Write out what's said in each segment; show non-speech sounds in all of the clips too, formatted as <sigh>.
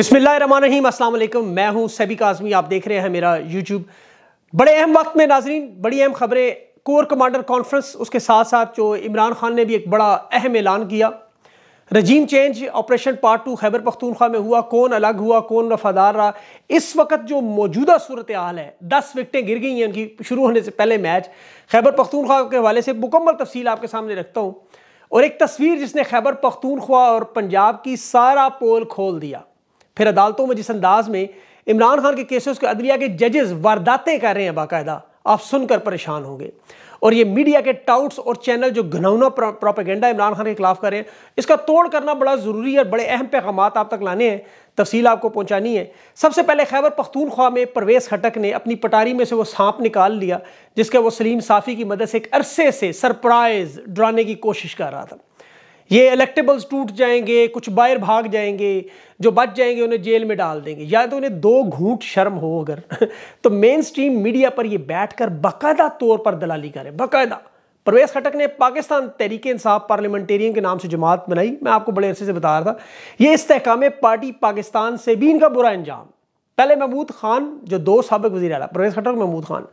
बिस्मिल्लाम वालेकुम मैं हूं सभी काजमी आप देख रहे हैं मेरा यूट्यूब बड़े अहम वक्त में नाजरीन बड़ी अहम खबरें कोर कमांडर कॉन्फ्रेंस उसके साथ साथ जो इमरान खान ने भी एक बड़ा अहम ऐलान किया regime change operation part two Khyber Pakhtunkhwa में हुआ कौन अलग हुआ कौन वफादार रहा इस वक्त जो मौजूदा सूरत हाल है दस विकटें गिर गई हैं उनकी शुरू होने से पहले मैच खैबर पख्तूनख्वा के हवाले से मुकम्मल तफसील आपके सामने रखता हूँ और एक तस्वीर जिसने खैबर पख्तूनख्वा और पंजाब की सारा पोल खोल दिया फिर अदालतों में जिस अंदाज में इमरान खान के केसेस को अदलिया के जजेस वारदातें कर रहे हैं बाकायदा आप सुनकर परेशान होंगे और ये मीडिया के टाउट्स और चैनल जो घनौना प्रोपेगेंडा इमरान खान के खिलाफ कर रहे हैं इसका तोड़ करना बड़ा ज़रूरी है और बड़े अहम पैगाम आप तक लाने हैं तफसील आपको पहुंचानी है सबसे पहले खैबर पख्तूनख्वा में परवेज़ खटक ने अपनी पटारी में से वो सांप निकाल लिया जिसके वो सलीम साफ़ी की मदद से एक अरसे से सरप्राइज़ डराने की कोशिश कर रहा था ये इलेक्टेबल्स टूट जाएंगे कुछ बाहर भाग जाएंगे जो बच जाएंगे उन्हें जेल में डाल देंगे या तो उन्हें दो घूट शर्म हो अगर <laughs> तो मेन स्ट्रीम मीडिया पर ये बैठकर बाकायदा तौर पर दलाली करें बाकायदा परवेज खटक ने पाकिस्तान तहरीक इंसाफ पार्लियामेंटेरियन के नाम से जमात बनाई मैं आपको बड़े अरसे से बता रहा था ये इस्तेकाम पार्टी पाकिस्तान से भी इनका बुरा अंजाम पहले महमूद खान जो दो सबक वजी अला परवेज खट्टर और महमूद खान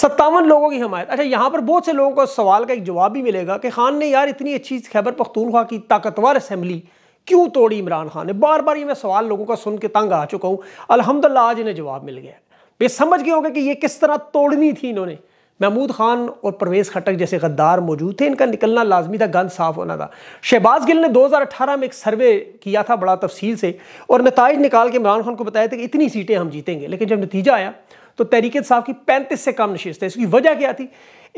सत्तावन लोगों की हमायत अच्छा यहाँ पर बहुत से लोगों को सवाल का एक जवाब भी मिलेगा कि खान ने यार इतनी अच्छी खैबर पख्तूनख्वा की ताकतवर असम्बली क्यों तोड़ी इमरान खान ने बार बार ये मैं सवाल लोगों का सुन के तंग आ चुका हूँ अलहमदिल्ला आज इन्हें जवाब मिल गया ये समझ गए होंगे कि ये किस तरह तोड़नी थी इन्होंने महमूद खान और परवेज़ खटक जैसे गद्दार मौजूद थे इनका निकलना लाजमी था गंद साफ होना था शहबाज गिल ने 2018 में एक सर्वे किया था बड़ा तफसील से और नतज निकाल के इमरान खान को बताया था कि इतनी सीटें हम जीतेंगे लेकिन जब नतीजा आया तो तहरीक साहब की पैंतीस से कम है इसकी वजह क्या थी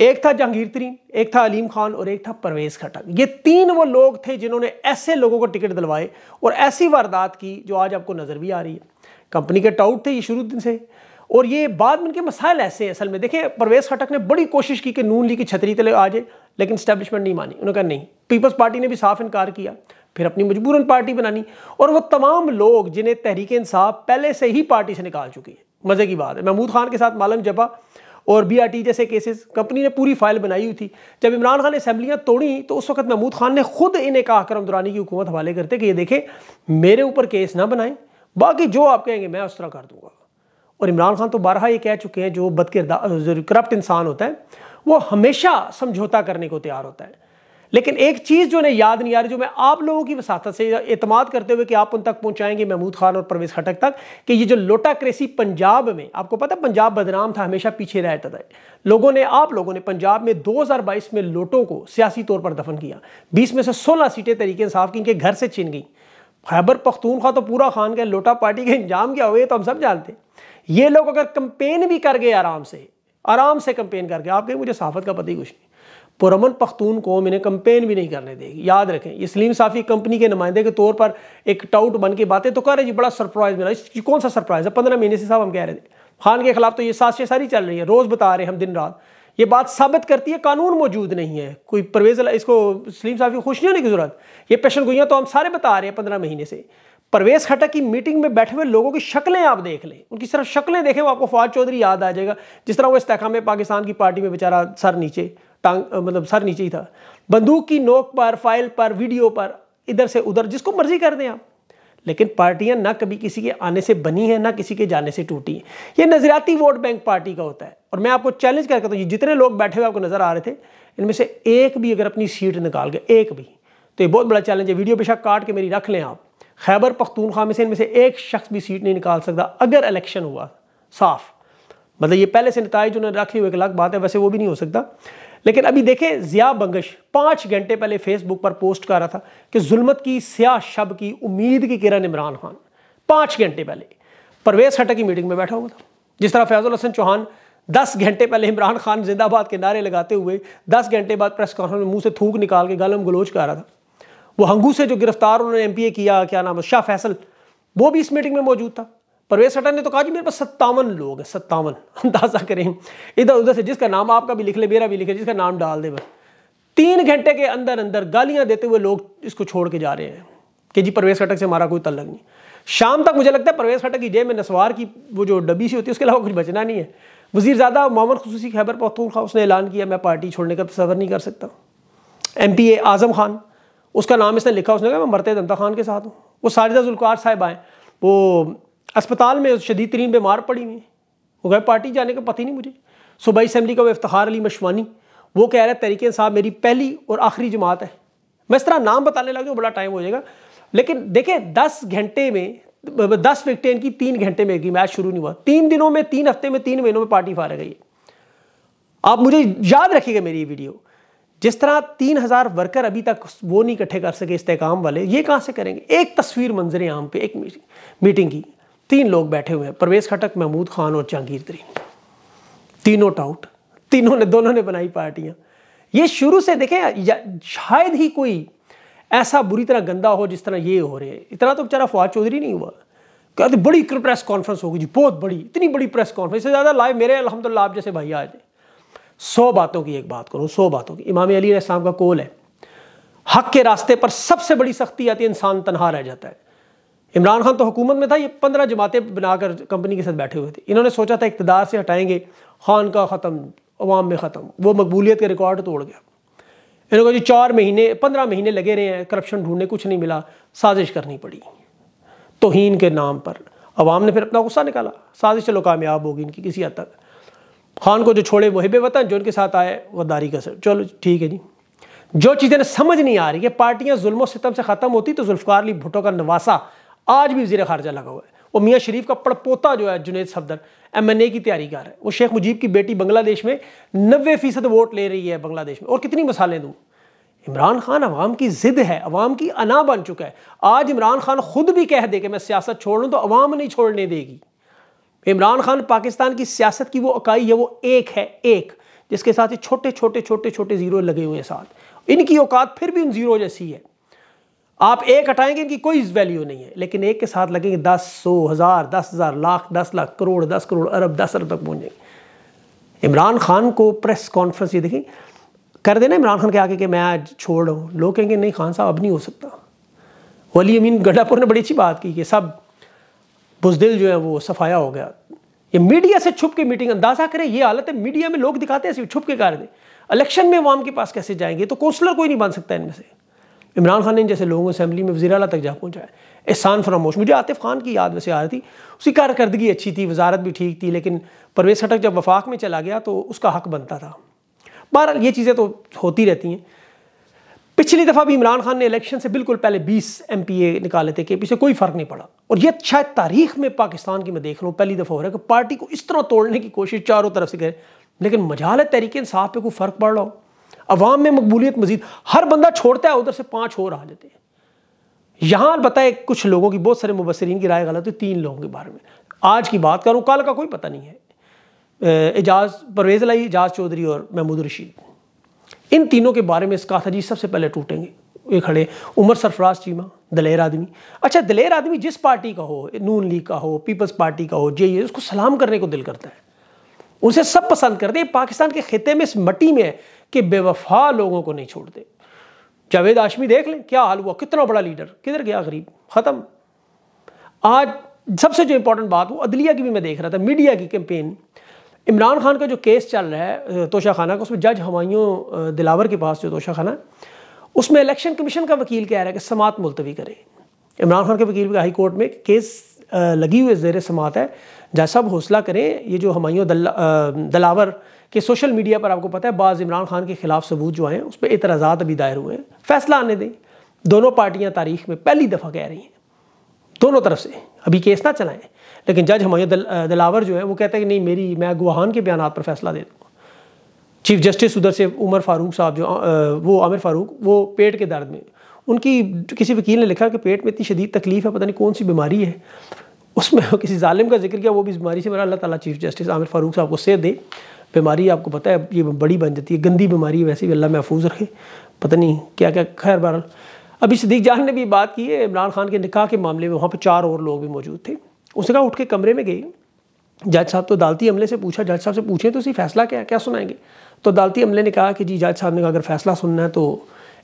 एक था जहांगीर तरीन एक था अलीम खान और एक था परवेज़ खटक ये तीन वो लोग थे जिन्होंने ऐसे लोगों को टिकट दिलवाए और ऐसी वारदात की जो आज आपको नज़र भी आ रही है कंपनी के टाउट थे ये शुरू दिन से और ये बाद में इनके मसाइल ऐसे हैं असल में देखिए परवेज खटक ने बड़ी कोशिश की कि नून ली की छतरी तले आ जाए लेकिन स्टैब्लिशमेंट नहीं मानी उन्होंने कहा नहीं पीपल्स पार्टी ने भी साफ इनकार किया फिर अपनी मजबूरन पार्टी बनानी और वो तमाम लोग जिन्हें तहरीक इंसाफ पहले से ही पार्टी से निकाल चुकी है मज़े की बात है महमूद खान के साथ मालम जपा और बी आर टी जैसे केसेस कंपनी ने पूरी फाइल बनाई हुई थी जब इमरान खान ने असम्बलियाँ तोड़ी तो उस वक्त महमूद खान ने खुद इन्हें कहा करम दुरानी की हुकूमत हवाले करते कि ये देखें मेरे ऊपर केस ना बनाएं बाकी जो आप कहेंगे मैं उस तरह कर दूंगा और इमरान खान तो बारह ये कह चुके हैं जो बदकिरदा करप्ट इंसान होता है वो हमेशा समझौता करने को तैयार होता है लेकिन एक चीज़ जो उन्हें याद नहीं आ रही जो मैं आप लोगों की वसात से अतमाद करते हुए कि आप उन तक पहुंचाएंगे महमूद खान और परवेज खटक तक कि ये जो लोटा क्रेसी पंजाब में आपको पता पंजाब बदनाम था हमेशा पीछे रहता था लोगों ने आप लोगों ने पंजाब में 2022 में लोटों को सियासी तौर पर दफन किया बीस में से सोलह सीटें तरीके साफ की इनके घर से छिन गई खैबर पख्तूनख्वा तो पूरा खान का लोटा पार्टी के इंजाम क्या हुए तो हम सब जानते हैं ये लोग अगर कंपेन भी कर गए आराम से आराम से कंपेन कर गए आप कहें मुझे सहाफत का पता ही कुछ नहीं पुरमन पख्तून को इन्हें कंपेन भी नहीं करने देगी याद रखें ये सलीम साफ़ी कंपनी के नुमाइंदे के तौर पर एक टाउट बन के बातें तो कर रहे जी बड़ा सरप्राइज़ मिला ये कौन सा सरप्राइज़ है पंद्रह महीने से साहब हम कह रहे थे खान के खिलाफ तो ये साजिशें सारी चल रही है रोज़ बता रहे हम दिन रात ये बात साबित करती है कानून मौजूद नहीं है कोई परवेज इसको सलीम साफी खुश नहीं होने की जरूरत ये पेशन गोइयाँ तो हम सारे बता रहे हैं पंद्रह महीने से प्रवेश खटक की मीटिंग में बैठे हुए लोगों की शक्लें आप देख लें उनकी सिर्फ शक्लें देखें वो आपको फवाद चौधरी याद आ जाएगा जिस तरह वो में पाकिस्तान की पार्टी में बेचारा सर नीचे टांग मतलब सर नीचे ही था बंदूक की नोक पर फाइल पर वीडियो पर इधर से उधर जिसको मर्जी कर दें आप लेकिन पार्टियां ना कभी किसी के आने से बनी हैं ना किसी के जाने से टूटी हैं ये नजरियाती वोट बैंक पार्टी का होता है और मैं आपको चैलेंज कर करता हूँ जितने लोग बैठे हुए आपको नज़र आ रहे थे इनमें से एक भी अगर अपनी सीट निकाल गए एक भी तो ये बहुत बड़ा चैलेंज है वीडियो पेशा काट के मेरी रख लें आप खैबर पख्तूनख्वा में से इनमें से एक शख्स भी सीट नहीं निकाल सकता अगर इलेक्शन हुआ साफ मतलब ये पहले से नतज उन्होंने रख लिए एक अलग बात है वैसे वो भी नहीं हो सकता लेकिन अभी देखें ज़िया बंगश पाँच घंटे पहले फेसबुक पर पोस्ट कर रहा था कि जुल्मत की स्या शब की उम्मीद की किरण इमरान खान पाँच घंटे पहले परवेज खट्टर की मीटिंग में बैठा हुआ था जिस तरह फैजुल हसन चौहान दस घंटे पहले इमरान खान जिंदाबाद के नारे लगाते हुए दस घंटे बाद प्रेस कॉन्फ्रेंस में मुंह से थूक निकाल के गलम गलोच कर रहा था वो हंगू से जो गिरफ्तार उन्होंने एम किया क्या नाम है शाह फैसल वो भी इस मीटिंग में मौजूद था परवेज सटा ने तो कहा जी मेरे पास सत्तावन लोग हैं सत्तावन <laughs> अंदाजा करें इधर उधर से जिसका नाम आपका भी लिख ले मेरा भी लिख ले जिसका नाम डाल दे बस तीन घंटे के अंदर अंदर गालियां देते हुए लोग इसको छोड़ के जा रहे हैं कि जी परवेज खटक से हमारा कोई तलक नहीं शाम तक मुझे लगता है परवेज खटक की जेब में नसवार की वो जो डब्बी सी होती है उसके अलावा कुछ बचना नहीं है वजीर ज़्यादा मोहम्मद खसूसी खैबर पख्तून खा उसने ऐलान किया मैं पार्टी छोड़ने का सफर नहीं कर सकता M P A Azam Khan उसका नाम इसने लिखा उसने कहा मैं मरते दंता खान के साथ हूँ वो साजिदा जुल्कार साहब आए वो अस्पताल में शदीद तरीन बीमार पड़ी हुई वो गए पार्टी जाने का पता ही नहीं मुझे सूबाई असम्बली का वो इफ्तार अली मशवानी वो कह रहे तरीके साहब मेरी पहली और आखिरी जमात है मैं इस तरह नाम बताने लगे बड़ा टाइम हो जाएगा लेकिन देखें दस घंटे में दस विकटें इनकी तीन घंटे में गई मैच शुरू नहीं हुआ तीन दिनों में तीन हफ्ते में तीन महीनों में पार्टी फार गई आप मुझे याद रखिएगा मेरी ये वीडियो जिस तरह तीन हज़ार वर्कर अभी तक वो नहीं इकट्ठे कर सके इस्तेकाम वाले ये कहाँ से करेंगे एक तस्वीर मंजर आम पे एक मीटिंग की तीन लोग बैठे हुए हैं परवेज खटक महमूद खान और जहांगीर तरीन तीनों टाउट तीनों ने दोनों ने बनाई पार्टियाँ ये शुरू से देखें शायद ही कोई ऐसा बुरी तरह गंदा हो जिस तरह ये हो रहे हैं इतना तो बेचारा फवाद चौधरी नहीं हुआ कहते तो बड़ी प्रेस कॉन्फ्रेंस होगी जी बहुत बड़ी इतनी बड़ी प्रेस कॉन्फ्रेंस इससे ज़्यादा लाइव मेरे अलहमदिल्ला आप जैसे भाई आ जाए सौ बातों की एक बात करूँ सौ बातों की इमाम अली इस्लाम का कोल है हक के रास्ते पर सबसे बड़ी सख्ती आती है इंसान तनहा रह जाता है इमरान खान तो हुकूमत में था ये पंद्रह जमातें बनाकर कंपनी के साथ बैठे हुए थे इन्होंने सोचा था इकतदार से हटाएंगे खान का ख़त्म अवाम में ख़त्म वो मकबूलियत का रिकॉर्ड तोड़ गया इन्होंने जी चार महीने पंद्रह महीने लगे रहे हैं करप्शन ढूंढने कुछ नहीं मिला साजिश करनी पड़ी तोहन के नाम पर अवाम ने फिर अपना गुस्सा निकाला साजिश चलो कामयाब होगी इनकी किसी हद तक खान को जो छोड़े वही बेवतन जो उनके साथ आए वह दारी का सर चलो ठीक है जी जो चीज़ें समझ नहीं आ रही है पार्टियाँ जुल्म सितम से ख़त्म होती तो जुल्फ़ार अली भुटो का नवासा आज भी वजीर खारजा लगा हुआ है वो मियाँ शरीफ का पड़पोता जो है Junaid Safdar M N A की तैयारी कर रहा है वो शेख मुजीब की बेटी बांग्लादेश में नबे फीसद वोट ले रही है बांग्लादेश में और कितनी मिसालें दूँ इमरान खान अवाम की ज़िद है अवाम की अना बन चुका है आज इमरान खान खुद भी कह दे कि मैं सियासत छोड़ लूँ तो अवाम नहीं छोड़ने देगी इमरान खान पाकिस्तान की सियासत की वो इकाई है वो एक है एक जिसके साथ ये छोटे छोटे छोटे छोटे ज़ीरो लगे हुए हैं साथ इनकी औकात फिर भी उन ज़ीरो जैसी है आप एक हटाएंगे इनकी कोई वैल्यू नहीं है लेकिन एक के साथ लगेंगे दस सौ हज़ार दस हज़ार लाख दस लाख करोड़ दस करोड़ अरब दस अरब तक पहुँचेंगे इमरान खान को प्रेस कॉन्फ्रेंस ये देखें कर देना इमरान खान के आगे कि मैं आज छोड़ रहा हूँ लोग कहेंगे नहीं खान साहब अब नहीं हो सकता वली अमीन गड्ढापुर ने बड़ी अच्छी बात की कि सब बुजदिल जो है वो सफाया हो गया ये मीडिया से छुप के मीटिंग अंदाजा करें ये हालत है मीडिया में लोग दिखाते हैं छुप के कारण इलेक्शन में वाम के पास कैसे जाएंगे तो कौंसलर कोई नहीं बन सकता इनमें से इमरान खान ने जैसे लोगों असम्बली में वजी तक जा पहुँचा है एहसान फरामोश मुझे आतिफ खान की याद वैसे आ रही थी उसकी कारकर्दगी अच्छी थी वजारत भी ठीक थी लेकिन परवेज सटक जब वफाक में चला गया तो उसका हक बनता था बहरहाल ये चीज़ें तो होती रहती हैं पिछली दफ़ा भी इमरान खान ने इलेक्शन से बिल्कुल पहले 20 एम पी ए निकाले थे के पी से कोई फ़र्क नहीं पड़ा और ये शायद अच्छा तारीख में पाकिस्तान की मैं देख रहा हूँ पहली दफ़ा हो रहा है कि पार्टी को इस तरह तोड़ने की कोशिश चारों तरफ से करें लेकिन मजाल तरीके तहरीक इंसाफ पे कोई फ़र्क पड़ रहा हो अवाम में मकबूलियत मजीद हर बंदा छोड़ता है उधर से पाँच और आ जाते हैं यहाँ बताए कुछ लोगों की बहुत सारे मुबसरीन की राय गलत हुई तीन लोगों के बारे में आज की बात करूँ कल का कोई पता नहीं है एजाज परवेज़ लाई एजाज चौधरी और महमूद रशीद इन तीनों के बारे में इसका था जी सबसे पहले टूटेंगे ये खड़े उमर सरफराज चीमा दलेर आदमी अच्छा दलेर आदमी जिस पार्टी का हो नून लीग का हो पीपल्स पार्टी का हो जे ये उसको सलाम करने को दिल करता है उसे सब पसंद करते हैं पाकिस्तान के खिते में इस मटी में है कि बेवफा लोगों को नहीं छोड़ते जावेद आशमी देख लें क्या हाल हुआ कितना बड़ा लीडर किधर गया गरीब ख़त्म आज सबसे जो इंपॉर्टेंट बात वो अदलिया की भी मैं देख रहा था मीडिया की कैंपेन इमरान खान का जो केस चल रहा है तोशा खाना का उसमें जज हमायों दिलावर के पास जो तोशा खाना उसमें इलेक्शन कमीशन का वकील कह रहा है कि समात मुलतवी करें इमरान खान के वकील भी हाई कोर्ट में केस लगी हुई जेर समात है जैसा हौसला करें ये जो हमायों दिलावर दलावर के सोशल मीडिया पर आपको पता है बाज़ इमरान खान के खिलाफ सबूत जो आए हैं उस पर एतराज़ा अभी दायर हुए हैं फैसला आने दें दोनों पार्टियाँ तारीख में पहली दफ़ा कह रही हैं दोनों तरफ से अभी केस ना चलाएं लेकिन जज हमायत दल, दलावर जो है वो कहता है कि नहीं मेरी मैं गुहान के बयान पर फैसला दे दूँगा चीफ जस्टिस उधर से उमर फारूक साहब जो वो आमिर फारूक वो पेट के दर्द में उनकी किसी वकील ने लिखा कि पेट में इतनी शदीद तकलीफ है पता नहीं कौन सी बीमारी है उसमें <laughs> किसी ालिम का जिक्र किया वो भी बीमारी से मेरा अल्लाह ताला चीफ जस्टिस आमिर फारूक साहब को से दे बीमारी आपको पता है ये बड़ी बन जाती है गंदी बीमारी वैसे भी अल्लाह महफूज रखे पता नहीं क्या क्या खैर बहरहाल अभी सदीक जान ने भी बात की है इमरान खान के निकाह के मामले में वहाँ पर चार और लोग भी मौजूद थे उसने कहा उठ के कमरे में गई जज साहब तो अदालती अमले से पूछा जज साहब से पूछें तो उसी फैसला क्या क्या सुनाएंगे तो अदालती अमले ने कहा कि जी जज साहब ने कहा अगर फैसला सुनना है तो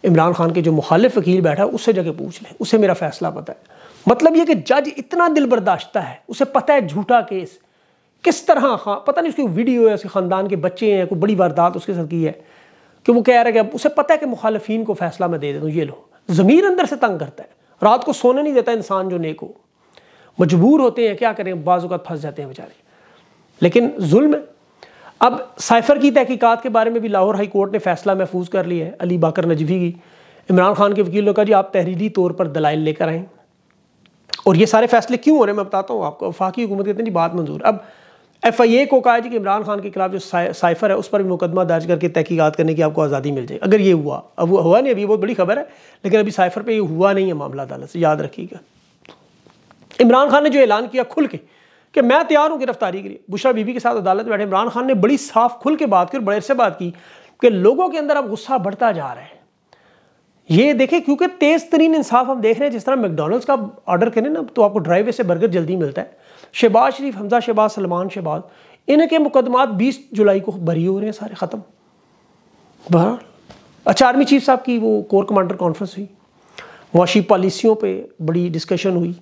इमरान खान के जो मुखालिफ वकील बैठा है उससे जगह पूछ लें उसे मेरा फैसला पता है मतलब ये कि जज इतना दिल बर्दाश्ता है उसे पता है झूठा केस किस तरह खां हाँ, पता नहीं उसकी वीडियो है उसके ख़ानदान के बच्चे हैं कोई बड़ी वारदात उसके साथ की है कि वो कह रहा है कि अब उसे पता है कि मुखालफी को फैसला मैं दे देता हूँ ये लो ज़मीर अंदर से तंग करता है रात को सोने नहीं देता इंसान जो नेक हो मजबूर होते हैं क्या करें बाज़ात फंस जाते हैं बेचारे लेकिन जुल्म अब साइफर की तहकीकात के बारे में भी लाहौर हाई कोर्ट ने फैसला महफूज कर लिया है अली बाकर नजवी की इमरान खान के वकील ने कहा जी आप तहरीरी तौर पर दलाइल लेकर आएँ और ये सारे फैसले क्यों हो रहे हैं मैं बताता हूँ आपको वफाकी हुकूमत कहते हैं जी बात मंजूर अब एफ आई ए को कहा जी कि इमरान खान के खिलाफ जो साइफर है उस पर भी मुकदमा दर्ज करके तहकीकत करने की आपको आज़ादी मिल जाएगी अगर ये हुआ अब वो हुआ नहीं अभी बहुत बड़ी खबर है लेकिन अभी साइफर पर ये हुआ नहीं है मामला अदालत से याद रखिएगा इमरान खान ने जो ऐलान किया खुल के कि मैं तैयार हूँ गिरफ्तारी के लिए बुशरा बीबी के साथ अदालत में बैठे इमरान खान ने बड़ी साफ खुल के बात की और बड़े से बात की कि लोगों के अंदर अब गुस्सा बढ़ता जा रहा है ये देखें क्योंकि तेज तरीन इंसाफ हम देख रहे हैं जिस तरह मैकडोनल्ड्स का ऑर्डर करें ना तो आपको ड्राइवे से बर्गर जल्दी मिलता है शहबाज शरीफ हमजा शहबाज सलमान शहबाज इनके मुकदमात 20 जुलाई को भरी हो रहे हैं सारे ख़त्म बहर अच्छा आर्मी चीफ साहब की वो कोर कमांडर कॉन्फ्रेंस हुई वाशी पॉलिसियों पर बड़ी डिस्कशन हुई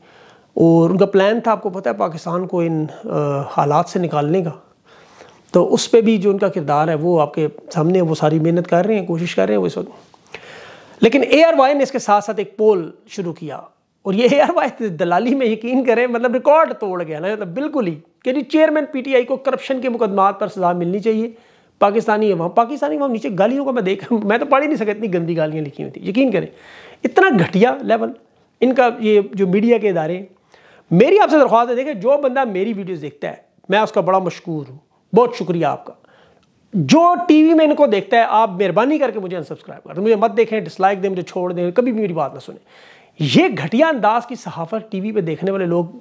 और उनका प्लान था आपको पता है पाकिस्तान को इन हालात से निकालने का तो उस पर भी जो उनका किरदार है वो आपके सामने वो सारी मेहनत कर रहे हैं कोशिश कर रहे हैं वो इस वक्त लेकिन ए आर वाई ने इसके साथ साथ एक पोल शुरू किया और ये ए आर वाई दलाली में यकीन करें मतलब रिकॉर्ड तोड़ गया ना मतलब बिल्कुल ही कि जी चेयरमैन पी टी आई को करप्शन के मुकदमात पर सजा मिलनी चाहिए पाकिस्तानी वहाँ पाकिस्तानी वहाँ नीचे गालियों का मैं देख मैं तो पढ़ ही नहीं सका इतनी गंदी गालियाँ लिखी हुई थी यकीन करें इतना घटिया लेवल इनका ये जो मीडिया के इदारे मेरी आपसे दरख्वास्त है देखें जो बंदा मेरी वीडियोस देखता है मैं उसका बड़ा मशहूर हूँ बहुत शुक्रिया आपका जो टीवी में इनको देखता है आप मेहरबानी करके मुझे अनसब्सक्राइब कर मुझे मत देखें डिसलाइक दें मुझे छोड़ दें कभी भी मेरी बात ना सुने ये घटिया अंदाज की सहाफत टीवी पे देखने वाले लोग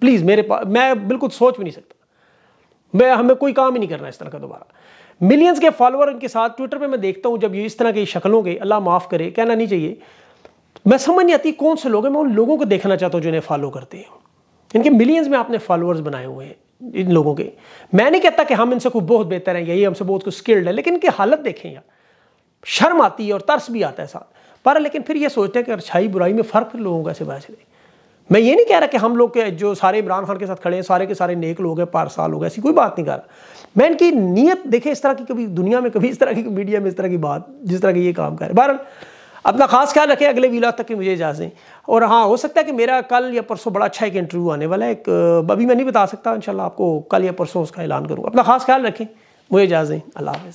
प्लीज़ मेरे पास मैं बिल्कुल सोच भी नहीं सकता मैं हमें कोई काम ही नहीं करना इस तरह का दोबारा मिलियंस के फॉलोअर इनके साथ ट्विटर पर मैं देखता हूँ जब ये इस तरह की शक्लों के अल्लाह माफ़ करे कहना नहीं चाहिए मैं समझ नहीं आती कौन से लोग हैं मैं उन लोगों को देखना चाहता हूँ जिन्हें फॉलो करते हैं इनके मिलियंस में आपने फॉलोअर्स बनाए हुए हैं इन लोगों के मैं नहीं कहता कि हम इनसे कुछ बहुत बेहतर हैं यही हमसे बहुत कुछ स्किल्ड है लेकिन इनकी हालत देखें यार शर्म आती है और तर्स भी आता है साथ पर लेकिन फिर ये सोचते हैं कि अच्छाई बुराई में फ़र्क लोगों का ऐसे पता ले मैं ये नहीं कह रहा कि हम लोग के जो सारे इमरान खान के साथ खड़े हैं सारे के सारे नेक लोग हैं पारसाल लोग हैं ऐसी कोई बात नहीं कर रहा मैं इनकी नीयत देखे इस तरह की कभी दुनिया में कभी इस तरह की मीडिया में इस तरह की बात जिस तरह की ये काम कर रहे बहरहाल अपना ख़ास ख्याल रखें अगले वीला तक की मुझे इजाज़ दें और हाँ हो सकता है कि मेरा कल या परसों बड़ा अच्छा एक इंटरव्यू आने वाला है एक अभी मैं नहीं बता सकता इन आपको कल या परसों उसका ऐलान करूँगा अपना ख़ास ख्याल रखें मुझे इजाज़ दें अल्लाह हाफ़